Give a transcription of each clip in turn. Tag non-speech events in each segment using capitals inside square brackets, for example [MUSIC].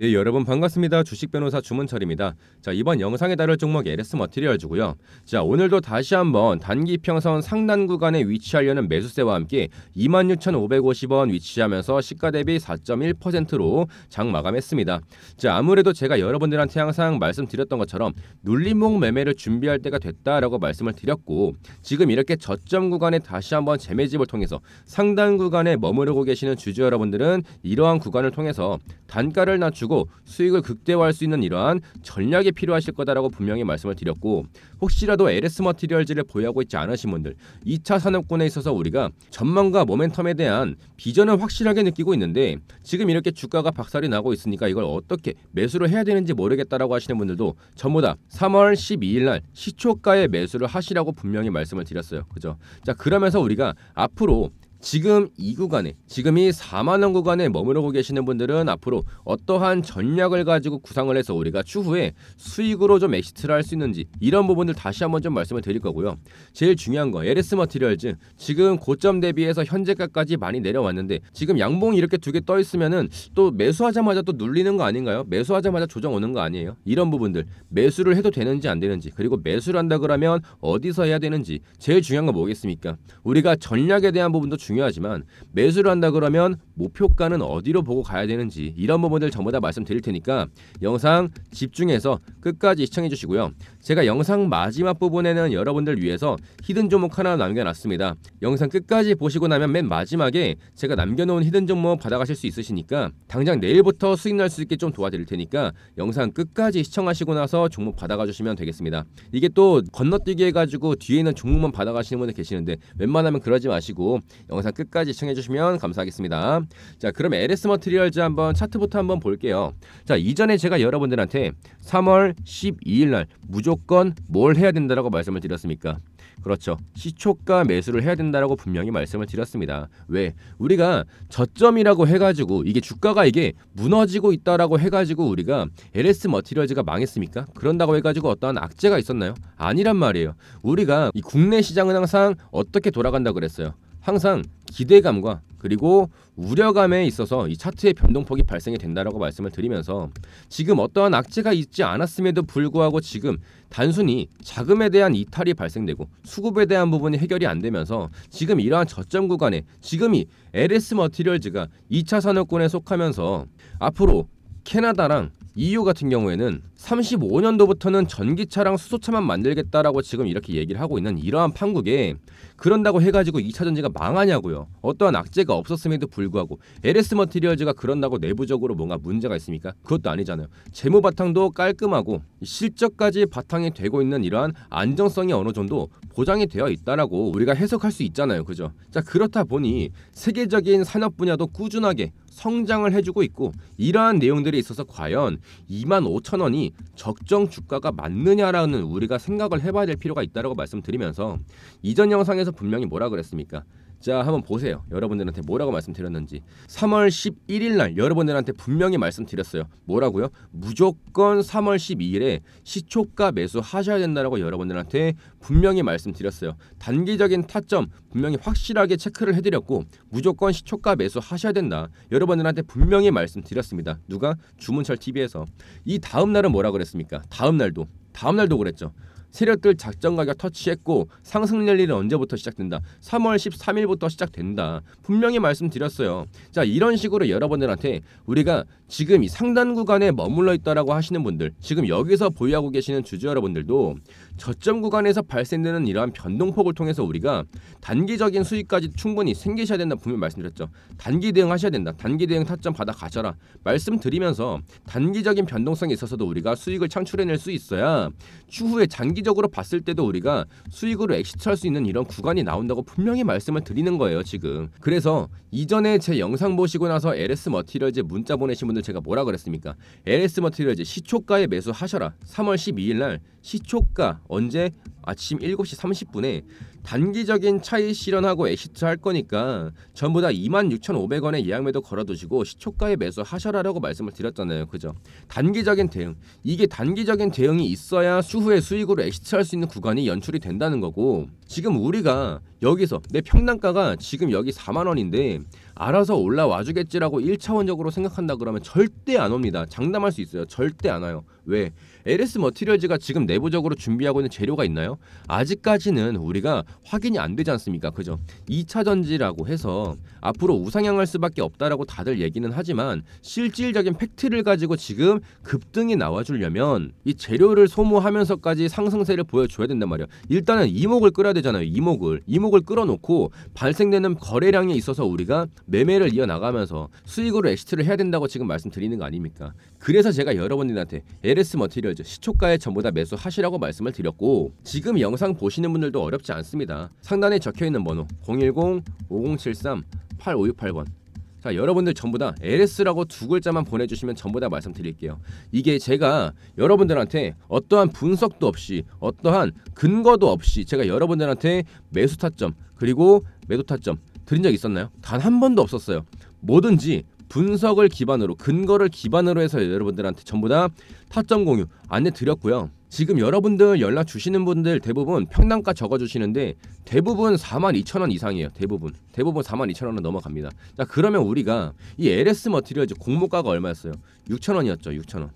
네 여러분 반갑습니다 주식변호사 주문철입니다 자 이번 영상에 다룰 종목 LS 머티리얼주고요 자 오늘도 다시 한번 단기평선 상단 구간에 위치하려는 매수세와 함께 26,550원 위치하면서 시가 대비 4.1%로 장 마감했습니다 자 아무래도 제가 여러분들한테 항상 말씀드렸던 것처럼 눌림목 매매를 준비할 때가 됐다라고 말씀을 드렸고 지금 이렇게 저점 구간에 다시 한번 재매집을 통해서 상단 구간에 머무르고 계시는 주주 여러분들은 이러한 구간을 통해서 단가를 낮추고 두고 수익을 극대화할 수 있는 이러한 전략이 필요하실 거다라고 분명히 말씀을 드렸고 혹시라도 LS 머티리얼즈를 보유하고 있지 않으신 분들 2차 산업군에 있어서 우리가 전망과 모멘텀에 대한 비전을 확실하게 느끼고 있는데 지금 이렇게 주가가 박살이 나고 있으니까 이걸 어떻게 매수를 해야 되는지 모르겠다라고 하시는 분들도 전부 다 3월 12일 날 시초가에 매수를 하시라고 분명히 말씀을 드렸어요. 그죠? 자, 그러면서 우리가 앞으로 지금 이 구간에 지금이 4만 원 구간에 머무르고 계시는 분들은 앞으로 어떠한 전략을 가지고 구상을 해서 우리가 추후에 수익으로 좀 엑시트를 할 수 있는지 이런 부분들 다시 한번 좀 말씀을 드릴 거고요. 제일 중요한 거 LS 머티리얼즈 지금 고점 대비해서 현재가까지 많이 내려왔는데 지금 양봉이 렇게두 개 떠 있으면은 또 매수하자마자 또 눌리는 거 아닌가요? 매수하자마자 조정 오는 거 아니에요? 이런 부분들 매수를 해도 되는지 안 되는지 그리고 매수를 한다 그러면 어디서 해야 되는지 제일 중요한 건 뭐겠습니까? 우리가 전략에 대한 부분도 중요 중요하지만 매수를 한다 그러면 목표가는 어디로 보고 가야 되는지 이런 부분들 전부 다 말씀드릴 테니까 영상 집중해서 끝까지 시청해 주시고요. 제가 영상 마지막 부분에는 여러분들 위해서 히든 종목 하나 남겨놨습니다. 영상 끝까지 보시고 나면 맨 마지막에 제가 남겨놓은 히든 종목 받아가실 수 있으시니까 당장 내일부터 수익 날 수 있게 좀 도와드릴 테니까 영상 끝까지 시청하시고 나서 종목 받아가 주시면 되겠습니다. 이게 또 건너뛰기 해가지고 뒤에 있는 종목만 받아가시는 분들 계시는데 웬만하면 그러지 마시고 영상 끝까지 시청해 주시면 감사하겠습니다. 자 그럼 LS 머트리얼즈 한번 차트부터 한번 볼게요. 자 이전에 제가 여러분들한테 3월 12일 날 무조건 무조건 뭘 해야 된다라고 말씀을 드렸습니까? 그렇죠. 시초가 매수를 해야 된다라고 분명히 말씀을 드렸습니다. 왜? 우리가 저점이라고 해가지고 이게 주가가 이게 무너지고 있다라고 해가지고 우리가 LS 머티리얼즈가 망했습니까? 그런다고 해가지고 어떠한 악재가 있었나요? 아니란 말이에요. 우리가 이 국내 시장은 항상 어떻게 돌아간다 그랬어요? 항상 기대감과 그리고 우려감에 있어서 이 차트의 변동폭이 발생이 된다라고 말씀을 드리면서 지금 어떠한 악재가 있지 않았음에도 불구하고 지금 단순히 자금에 대한 이탈이 발생되고 수급에 대한 부분이 해결이 안 되면서 지금 이러한 저점 구간에 지금이 LS 머티리얼즈가 2차 산업군에 속하면서 앞으로 캐나다랑 EU 같은 경우에는 35년도부터는 전기차랑 수소차만 만들겠다라고 지금 이렇게 얘기를 하고 있는 이러한 판국에 그런다고 해가지고 2차전지가 망하냐고요. 어떠한 악재가 없었음에도 불구하고 LS 머티리얼즈가 그런다고 내부적으로 뭔가 문제가 있습니까? 그것도 아니잖아요. 재무 바탕도 깔끔하고 실적까지 바탕이 되고 있는 이러한 안정성이 어느 정도 보장이 되어 있다라고 우리가 해석할 수 있잖아요. 그죠? 자 그렇다 보니 세계적인 산업 분야도 꾸준하게 성장을 해주고 있고 이러한 내용들에 있어서 과연 2 5 0 0원이 적정 주가가 맞느냐라는 우리가 생각을 해봐야 될 필요가 있다고 말씀드리면서 이전 영상에서 분명히 뭐라 그랬습니까? 자 한번 보세요 여러분들한테 뭐라고 말씀드렸는지 3월 11일 날 여러분들한테 분명히 말씀드렸어요 뭐라고요? 무조건 3월 12일에 시초가 매수하셔야 된다라고 여러분들한테 분명히 말씀드렸어요 단기적인 타점 분명히 확실하게 체크를 해드렸고 무조건 시초가 매수하셔야 된다 여러분들한테 분명히 말씀드렸습니다 누가 주문철 TV에서 이 다음 날은 뭐라 그랬습니까? 다음 날도 다음 날도 그랬죠 세력들 작전 가격 터치했고 상승 랠리는 언제부터 시작된다. 3월 13일부터 시작된다. 분명히 말씀드렸어요. 자 이런 식으로 여러분들한테 우리가 지금 이 상단 구간에 머물러 있다라고 하시는 분들 지금 여기서 보유하고 계시는 주주 여러분들도 저점 구간에서 발생되는 이러한 변동폭을 통해서 우리가 단기적인 수익까지 충분히 생기셔야 된다 분명히 말씀드렸죠. 단기 대응 하셔야 된다. 단기 대응 타점 받아 가셔라. 말씀드리면서 단기적인 변동성에 있어서도 우리가 수익을 창출해낼 수 있어야 추후에 장기 장기적으로 봤을 때도 우리가 수익으로 엑시트할 수 있는 이런 구간이 나온다고 분명히 말씀을 드리는 거예요 지금 그래서 이전에 제 영상 보시고 나서 LS 머티리얼즈 문자 보내신 분들 제가 뭐라 그랬습니까 LS 머티리얼즈 시초가에 매수하셔라 3월 12일 날 시초가 언제 아침 7시 30분에 단기적인 차이 실현하고 엑시트 할 거니까 전부 다 26,500원에 예약 매도 걸어두시고 시초가에 매수하셔라라고 말씀을 드렸잖아요. 그죠? 단기적인 대응. 이게 단기적인 대응이 있어야 수후에 수익으로 엑시트 할 수 있는 구간이 연출이 된다는 거고 지금 우리가 여기서 내 평당가가 지금 여기 4만원인데 알아서 올라와 주겠지라고 1차원적으로 생각한다 그러면 절대 안 옵니다. 장담할 수 있어요. 절대 안 와요. 왜? LS 머티리얼즈가 지금 내부적으로 준비하고 있는 재료가 있나요? 아직까지는 우리가 확인이 안 되지 않습니까? 그죠? 2차 전지라고 해서 앞으로 우상향할 수밖에 없다라고 다들 얘기는 하지만 실질적인 팩트를 가지고 지금 급등이 나와주려면 이 재료를 소모하면서까지 상승세를 보여줘야 된단 말이야. 일단은 이목을 끌어야 되잖아요. 이목을 이목을 끌어놓고 발생되는 거래량에 있어서 우리가 매매를 이어나가면서 수익으로 엑시트를 해야 된다고 지금 말씀드리는 거 아닙니까? 그래서 제가 여러분들한테 LS 머티리얼즈 시초가에 전부 다 매수하시라고 말씀을 드렸고 지금 영상 보시는 분들도 어렵지 않습니다. 상단에 적혀있는 번호 010-5073-8568번 자 여러분들 전부 다 LS라고 두 글자만 보내주시면 전부 다 말씀드릴게요. 이게 제가 여러분들한테 어떠한 분석도 없이 어떠한 근거도 없이 제가 여러분들한테 매수 타점 그리고 매도 타점 드린 적 있었나요? 단 한 번도 없었어요. 뭐든지 분석을 기반으로 근거를 기반으로 해서 여러분들한테 전부 다 타점 공유 안내 드렸고요. 지금 여러분들 연락 주시는 분들 대부분 평당가 적어주시는데 대부분 42,000원 이상이에요. 대부분. 대부분 42,000원은 넘어갑니다. 자, 그러면 우리가 이 LS 머티리얼즈 공모가가 얼마였어요? 6,000원이었죠. 6,000원.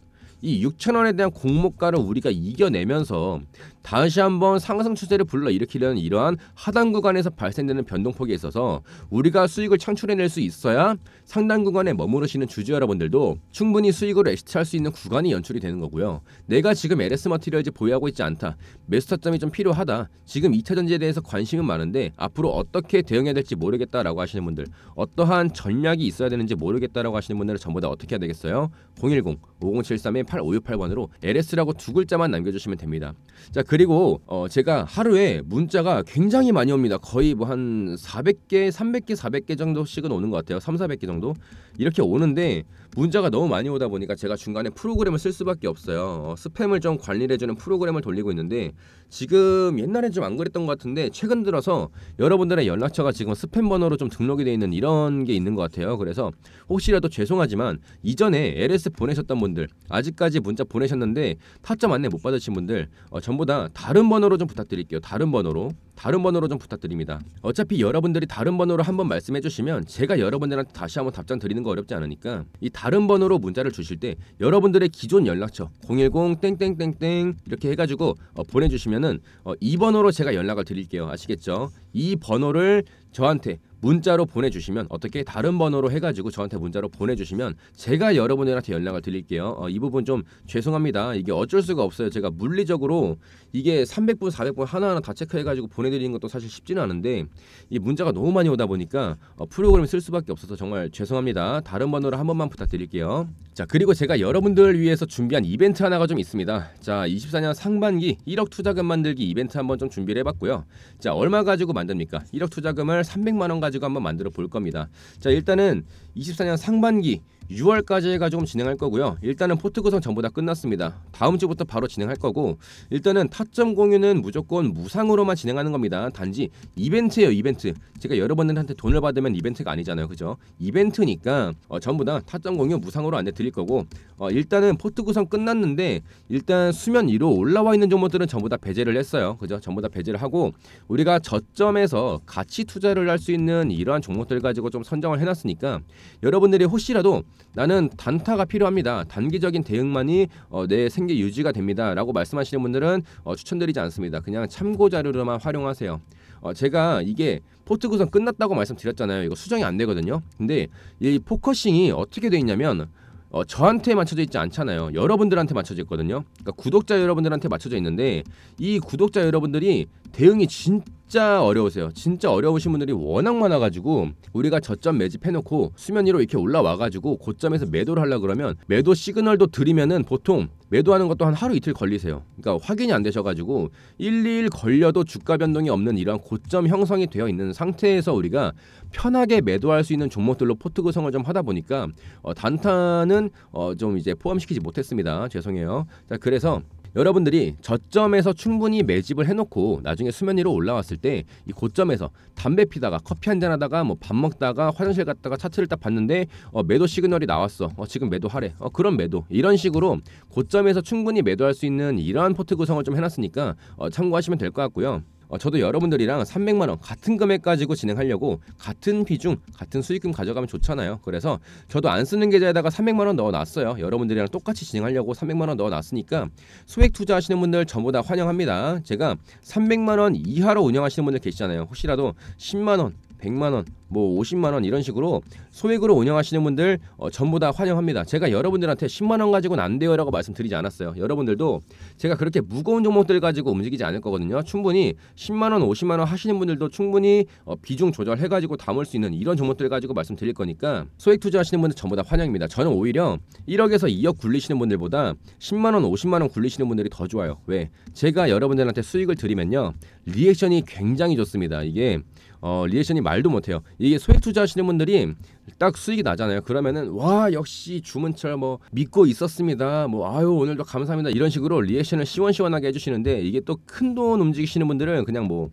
이 6천 원에 대한 공모가를 우리가 이겨내면서 다시 한번 상승 추세를 불러일으키려는 이러한 하단 구간에서 발생되는 변동폭에 있어서 우리가 수익을 창출해낼 수 있어야 상단 구간에 머무르시는 주주 여러분들도 충분히 수익을로 엑시트할 수 있는 구간이 연출이 되는 거고요. 내가 지금 LS 머티리얼즈 보유하고 있지 않다. 매수 타점이 좀 필요하다. 지금 2차 전지에 대해서 관심은 많은데 앞으로 어떻게 대응해야 될지 모르겠다라고 하시는 분들 어떠한 전략이 있어야 되는지 모르겠다라고 하시는 분들은 전부 다 어떻게 해야 되겠어요? 010-5073-8568번으로 LS라고 두 글자만 남겨주시면 됩니다. 자 그리고 어 제가 하루에 문자가 굉장히 많이 옵니다. 거의 뭐 한 400개, 300개, 400개 정도씩은 오는 것 같아요. 3, 400개 정도 이렇게 오는데 문자가 너무 많이 오다 보니까 제가 중간에 프로그램을 쓸 수밖에 없어요. 어 스팸을 좀 관리해주는 프로그램을 돌리고 있는데 지금 옛날엔 좀안 그랬던 것 같은데 최근 들어서 여러분들의 연락처가 지금 스팸 번호로 좀 등록이 되어 있는 이런 게 있는 것 같아요. 그래서 혹시라도 죄송하지만 이전에 LS 보내셨던 분들 아직까지 문자 보내셨는데 타점 안내 못 받으신 분들 어, 전부 다 다른 번호로 좀 부탁드릴게요. 다른 번호로 다른 번호로 좀 부탁드립니다. 어차피 여러분들이 다른 번호로 한번 말씀해 주시면 제가 여러분들한테 다시 한번 답장 드리는 거 어렵지 않으니까 이 다른 번호로 문자를 주실 때 여러분들의 기존 연락처 010 땡땡땡땡 이렇게 해가지고 어 보내주시면은 어이 번호로 제가 연락을 드릴게요. 아시겠죠? 이 번호를 저한테 문자로 보내주시면 어떻게 다른 번호로 해가지고 저한테 문자로 보내주시면 제가 여러분들한테 연락을 드릴게요. 어, 이 부분 좀 죄송합니다. 이게 어쩔 수가 없어요. 제가 물리적으로 이게 300분, 400분 하나하나 다 체크해가지고 보 보내드리는 것도 사실 쉽지는 않은데 이 문자가 너무 많이 오다 보니까 어, 프로그램 쓸 수밖에 없어서 정말 죄송합니다. 다른 번호로 한 번만 부탁드릴게요. 자 그리고 제가 여러분들 을 위해서 준비한 이벤트 하나가 좀 있습니다. 자 24년 상반기 1억 투자금 만들기 이벤트 한번 좀 준비를 해봤고요. 자 얼마 가지고 만듭니까? 1억 투자금을 300만 원 가지고 한번 만들어 볼 겁니다. 자 일단은 24년 상반기 6월까지 가지고 진행할 거고요. 일단은 포트 구성 전부 다 끝났습니다. 다음 주부터 바로 진행할 거고 일단은 타점 공유는 무조건 무상으로만 진행하는 겁니다. 단지 이벤트예요 이벤트. 제가 여러분들한테 돈을 받으면 이벤트가 아니잖아요. 그죠? 이벤트니까 어, 전부 다 타점 공유 무상으로 안내 드릴 거고 어, 일단은 포트 구성 끝났는데 일단 수면 위로 올라와 있는 종목들은 전부 다 배제를 했어요. 그죠? 전부 다 배제를 하고 우리가 저점에서 가치 투자를 할 수 있는 이러한 종목들 가지고 좀 선정을 해놨으니까 여러분들이 혹시라도 나는 단타가 필요합니다. 단기적인 대응만이 어, 내 생계 유지가 됩니다.라고 말씀하시는 분들은 어, 추천드리지 않습니다. 그냥 참고 자료로만 활용하세요. 어, 제가 이게 포트 구성 끝났다고 말씀드렸잖아요. 이거 수정이 안 되거든요. 근데 이 포커싱이 어떻게 돼 있냐면 어, 저한테 맞춰져 있지 않잖아요. 여러분들한테 맞춰져 있거든요. 그러니까 구독자 여러분들한테 맞춰져 있는데 이 구독자 여러분들이 대응이 진짜 진짜 어려우세요. 진짜 어려우신 분들이 워낙 많아가지고 우리가 저점 매집해놓고 수면 위로 이렇게 올라와가지고 고점에서 매도를 하려 그러면 매도 시그널도 드리면은 보통 매도하는 것도 한 하루 이틀 걸리세요. 그러니까 확인이 안 되셔가지고 1, 2일 걸려도 주가 변동이 없는 이런 고점 형성이 되어 있는 상태에서 우리가 편하게 매도할 수 있는 종목들로 포트 구성을 좀 하다 보니까 어, 단타는 어, 좀 이제 포함시키지 못했습니다. 죄송해요. 자 그래서 여러분들이 저점에서 충분히 매집을 해놓고 나중에 수면 위로 올라왔을 때 이 고점에서 담배 피다가 커피 한잔 하다가 뭐 밥 먹다가 화장실 갔다가 차트를 딱 봤는데 어, 매도 시그널이 나왔어 어, 지금 매도하래 어, 그런 매도 이런 식으로 고점에서 충분히 매도할 수 있는 이러한 포트 구성을 좀 해놨으니까 어, 참고하시면 될 것 같고요. 어, 저도 여러분들이랑 300만 원 같은 금액 가지고 진행하려고 같은 비중 같은 수익금 가져가면 좋잖아요. 그래서 저도 안 쓰는 계좌에다가 300만 원 넣어놨어요. 여러분들이랑 똑같이 진행하려고 300만 원 넣어놨으니까 소액 투자하시는 분들 전부 다 환영합니다. 제가 300만 원 이하로 운영하시는 분들 계시잖아요. 혹시라도 10만 원 100만 원, 뭐 50만 원 이런 식으로 소액으로 운영하시는 분들 어, 전부 다 환영합니다. 제가 여러분들한테 10만 원 가지고는 안 돼요라고 말씀드리지 않았어요. 여러분들도 제가 그렇게 무거운 종목들 가지고 움직이지 않을 거거든요. 충분히 10만 원, 50만 원 하시는 분들도 충분히 어, 비중 조절해 가지고 담을 수 있는 이런 종목들 가지고 말씀드릴 거니까 소액 투자하시는 분들 전부 다 환영입니다. 저는 오히려 1억에서 2억 굴리시는 분들보다 10만 원, 50만 원 굴리시는 분들이 더 좋아요. 왜? 제가 여러분들한테 수익을 드리면요. 리액션이 굉장히 좋습니다. 이게 어, 리액션이 말도 못해요. 이게 소액 투자하시는 분들이 딱 수익이 나잖아요. 그러면은 와 역시 주문철 뭐 믿고 있었습니다. 뭐 아유 오늘도 감사합니다. 이런 식으로 리액션을 시원시원하게 해주시는데 이게 또 큰 돈 움직이시는 분들은 그냥 뭐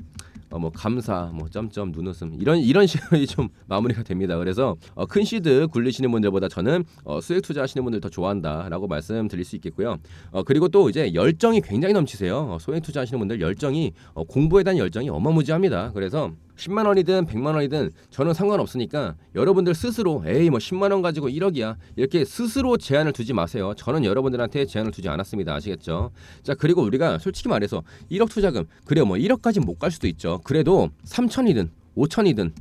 어, 뭐 감사, 뭐 점점 눈웃음 이런 이런 [LAUGHS] 식으로 좀 마무리가 됩니다. 그래서 어, 큰 시드 굴리시는 분들보다 저는 어, 수익 투자하시는 분들 더 좋아한다라고 말씀드릴 수 있겠고요. 어, 그리고 또 이제 열정이 굉장히 넘치세요. 어, 소액 투자하시는 분들 열정이 어, 공부에 대한 열정이 어마무지합니다. 그래서 10만 원이든 100만 원이든 저는 상관없으니까 여러분들 스스로 에이 뭐 10만 원 가지고 1억이야 이렇게 스스로 제한을 두지 마세요. 저는 여러분들한테 제한을 두지 않았습니다. 아시겠죠? 자 그리고 우리가 솔직히 말해서 1억 투자금 그래요 뭐 1억까지 못 갈 수도 있죠. 그래도 3천이든 5천이든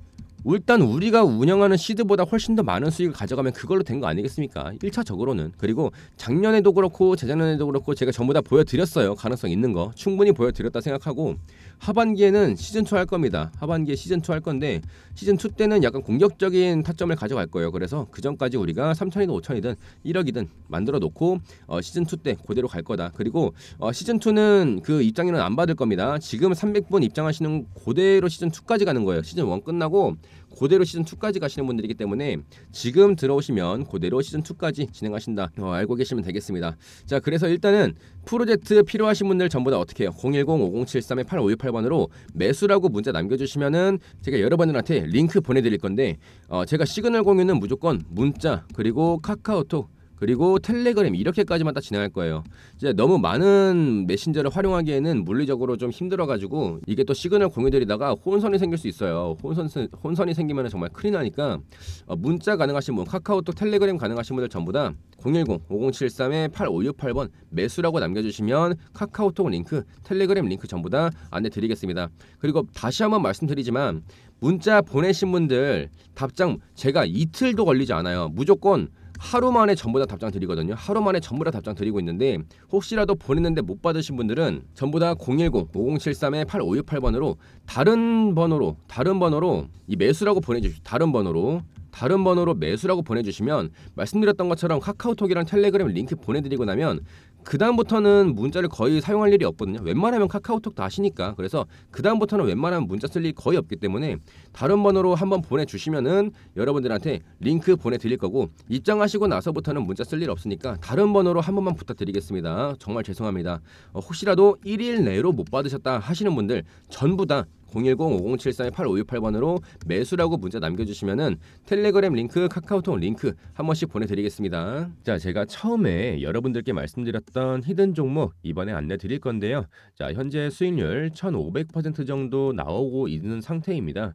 일단 우리가 운영하는 시드보다 훨씬 더 많은 수익을 가져가면 그걸로 된 거 아니겠습니까? 1차적으로는 그리고 작년에도 그렇고 재작년에도 그렇고 제가 전부 다 보여드렸어요 가능성 있는 거 충분히 보여드렸다 생각하고 하반기에는 시즌 2할 겁니다. 하반기에 시즌 2할 건데 시즌 2 때는 약간 공격적인 타점을 가져갈 거예요. 그래서 그 전까지 우리가 3천이든 5천이든 1억이든 만들어 놓고 어, 시즌 2때 그대로 갈 거다. 그리고 어, 시즌 2는 그 입장료는 안 받을 겁니다. 지금 300분 입장하시는 그대로 시즌 2까지 가는 거예요. 시즌 1 끝나고 고대로 시즌 2까지 가시는 분들이기 때문에 지금 들어오시면 고대로 시즌 2까지 진행하신다 어, 알고 계시면 되겠습니다. 자 그래서 일단은 프로젝트 필요하신 분들 전부 다 어떻게 해요? 010-5073-8568번으로 매수라고 문자 남겨주시면은 제가 여러분들한테 링크 보내드릴 건데 어, 제가 시그널 공유는 무조건 문자 그리고 카카오톡 그리고 텔레그램 이렇게까지만 딱 진행할 거예요. 이제 너무 많은 메신저를 활용하기에는 물리적으로 좀 힘들어가지고 이게 또 시그널 공유드리다가 혼선이 생길 수 있어요. 혼선 혼선이 생기면 정말 큰일 나니까 어, 문자 가능하신 분, 카카오톡, 텔레그램 가능하신 분들 전부 다 010-5073-8568번 매수라고 남겨주시면 카카오톡 링크, 텔레그램 링크 전부 다 안내드리겠습니다. 그리고 다시 한번 말씀드리지만 문자 보내신 분들 답장 제가 이틀도 걸리지 않아요. 무조건 하루 만에 전부 다 답장 드리거든요. 하루 만에 전부 다 답장 드리고 있는데 혹시라도 보냈는데 못 받으신 분들은 전부 다 010-5073-8568번으로 다른 번호로 다른 번호로 이 매수라고 보내주십시오. 다른 번호로 다른 번호로 매수라고 보내주시면 말씀드렸던 것처럼 카카오톡이랑 텔레그램 링크 보내드리고 나면 그 다음부터는 문자를 거의 사용할 일이 없거든요. 웬만하면 카카오톡 다 하시니까 그래서 그 다음부터는 웬만하면 문자 쓸 일이 거의 없기 때문에 다른 번호로 한번 보내주시면은 여러분들한테 링크 보내드릴 거고 입장하시고 나서부터는 문자 쓸 일 없으니까 다른 번호로 한 번만 부탁드리겠습니다. 정말 죄송합니다. 어, 혹시라도 1일 내로 못 받으셨다 하시는 분들 전부 다0 1 0 5 0 7 3 8 5 6 8번으로 매수라고 문자 남겨주시면은 텔레그램 링크, 카카오톡 링크 한 번씩 보내드리겠습니다. 자, 제가 처음에 여러분들께 말씀드렸던 히든 종목 이번에 안내 드릴 건데요. 자, 현재 수익률 1,500% 정도 나오고 있는 상태입니다.